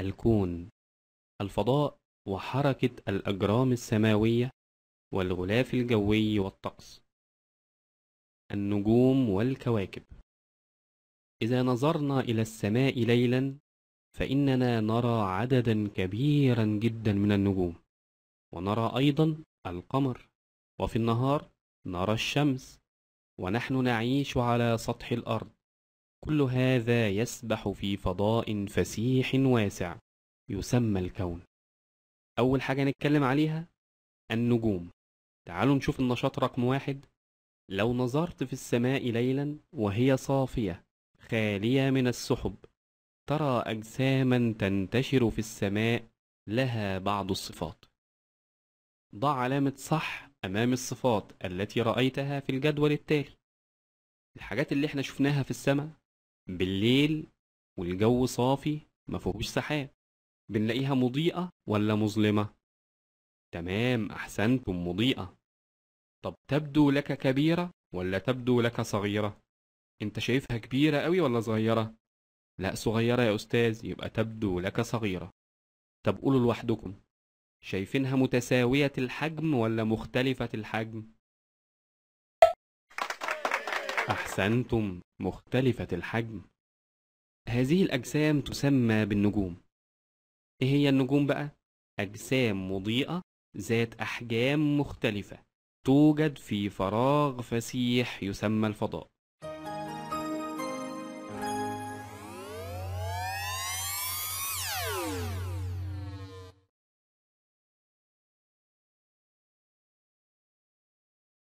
الكون الفضاء وحركة الأجرام السماوية والغلاف الجوي والطقس النجوم والكواكب إذا نظرنا إلى السماء ليلا فإننا نرى عددا كبيرا جدا من النجوم ونرى أيضا القمر وفي النهار نرى الشمس ونحن نعيش على سطح الأرض كل هذا يسبح في فضاء فسيح واسع يسمى الكون أول حاجة نتكلم عليها النجوم تعالوا نشوف النشاط رقم واحد لو نظرت في السماء ليلا وهي صافية خالية من السحب ترى أجساما تنتشر في السماء لها بعض الصفات ضع علامة صح أمام الصفات التي رأيتها في الجدول التالي الحاجات اللي احنا شفناها في السماء بالليل والجو صافي ما فيهوش سحاب بنلاقيها مضيئة ولا مظلمة؟ تمام أحسنتم مضيئة طب تبدو لك كبيرة ولا تبدو لك صغيرة؟ أنت شايفها كبيرة أوي ولا صغيرة؟ لا صغيرة يا أستاذ يبقى تبدو لك صغيرة طب قولوا لوحدكم شايفينها متساوية الحجم ولا مختلفة الحجم؟ أحسنتم مختلفة الحجم هذه الأجسام تسمى بالنجوم إيه هي النجوم بقى؟ أجسام مضيئة ذات أحجام مختلفة توجد في فراغ فسيح يسمى الفضاء